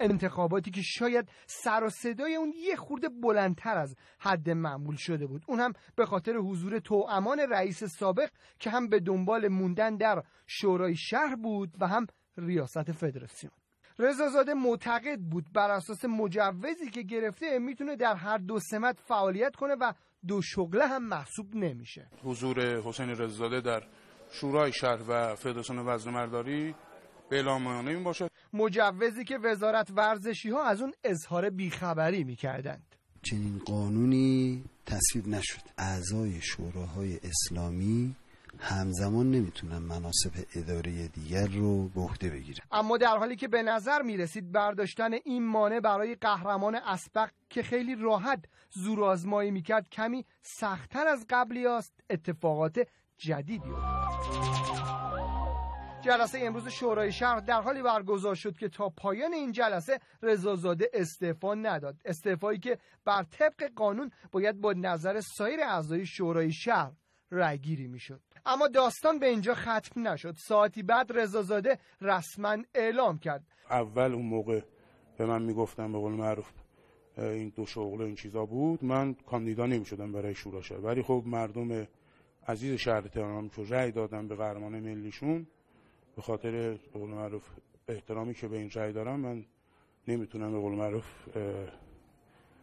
انتخاباتی که شاید سر و صدای اون یه خورده بلندتر از حد معمول شده بود اون هم به خاطر حضور توامان رئیس سابق که هم به دنبال موندن در شورای شهر بود و هم ریاست فدراسیون رضازاده معتقد بود بر اساس مجوزی که گرفته میتونه در هر دو سمت فعالیت کنه و دو شغله هم محسوب نمیشه حضور حسین رضازاده در شورای شهر و فدراسیون مرداری بلامانه این باشد مجوزی که وزارت ورزشی ها از اون اظهار بیخبری میکردند چنین قانونی تصویب نشد اعضای شوراهای اسلامی همزمان نمیتونن مناسب اداره دیگر رو به عهده بگیرن اما در حالی که به نظر میرسید برداشتن این مانع برای قهرمان اسبق که خیلی راحت زور آزمایی میکرد کمی سختتر از قبلی است اتفاقات جدیدی افتاد جلسه امروز شورای شهر در حالی برگزار شد که تا پایان این جلسه رضازاده استعفا نداد استعفایی که بر طبق قانون باید با نظر سایر اعضای شورای شهر رأیگیری میشد اما داستان به اینجا ختم نشد ساعتی بعد رضازاده رسما اعلام کرد اول اون موقع به من میگفتن به قول معروف این دو شغل این چیزا بود من کاندیدا نمیشدم برای شورا شهر ولی خب مردم عزیز شهر تهران که رأی دادن به قهرمان ملیشون به خاطر قول معروف احترامی که به این جای دارم من نمیتونم به قول معروف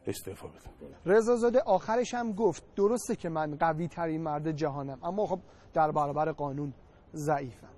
استعفا بدم رضا زاده آخرش هم گفت درسته که من قوی ترین مرد جهانم اما خب در برابر قانون ضعیفم